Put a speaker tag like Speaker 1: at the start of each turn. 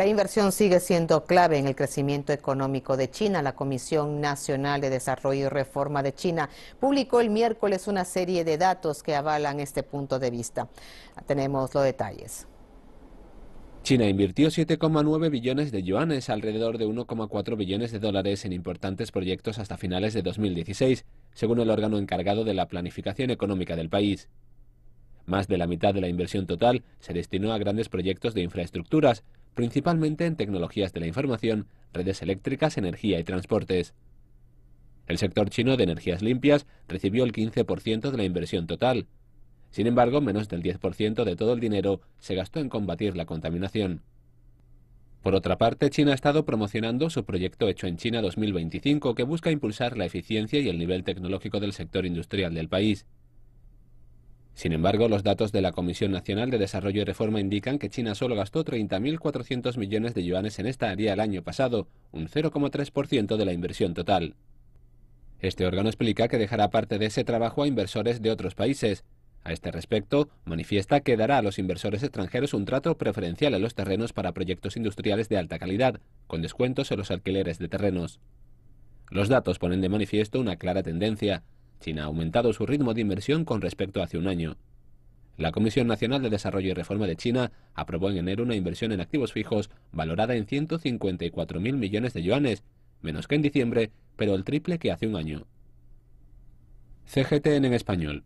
Speaker 1: La inversión sigue siendo clave en el crecimiento económico de China. La Comisión Nacional de Desarrollo y Reforma de China publicó el miércoles una serie de datos que avalan este punto de vista. Tenemos los detalles.
Speaker 2: China invirtió 7,9 billones de yuanes, alrededor de 1,4 billones de dólares, en importantes proyectos hasta finales de 2016, según el órgano encargado de la planificación económica del país. Más de la mitad de la inversión total se destinó a grandes proyectos de infraestructuras, principalmente en tecnologías de la información, redes eléctricas, energía y transportes. El sector chino de energías limpias recibió el 15% de la inversión total. Sin embargo, menos del 10% de todo el dinero se gastó en combatir la contaminación. Por otra parte, China ha estado promocionando su proyecto Hecho en China 2025 que busca impulsar la eficiencia y el nivel tecnológico del sector industrial del país. Sin embargo, los datos de la Comisión Nacional de Desarrollo y Reforma indican que China solo gastó 30.400 millones de yuanes en esta área el año pasado, un 0,3% de la inversión total. Este órgano explica que dejará parte de ese trabajo a inversores de otros países. A este respecto, manifiesta que dará a los inversores extranjeros un trato preferencial en los terrenos para proyectos industriales de alta calidad, con descuentos en los alquileres de terrenos. Los datos ponen de manifiesto una clara tendencia. China ha aumentado su ritmo de inversión con respecto a hace un año. La Comisión Nacional de Desarrollo y Reforma de China aprobó en enero una inversión en activos fijos valorada en 154.000 millones de yuanes, menos que en diciembre, pero el triple que hace un año. CGTN en español.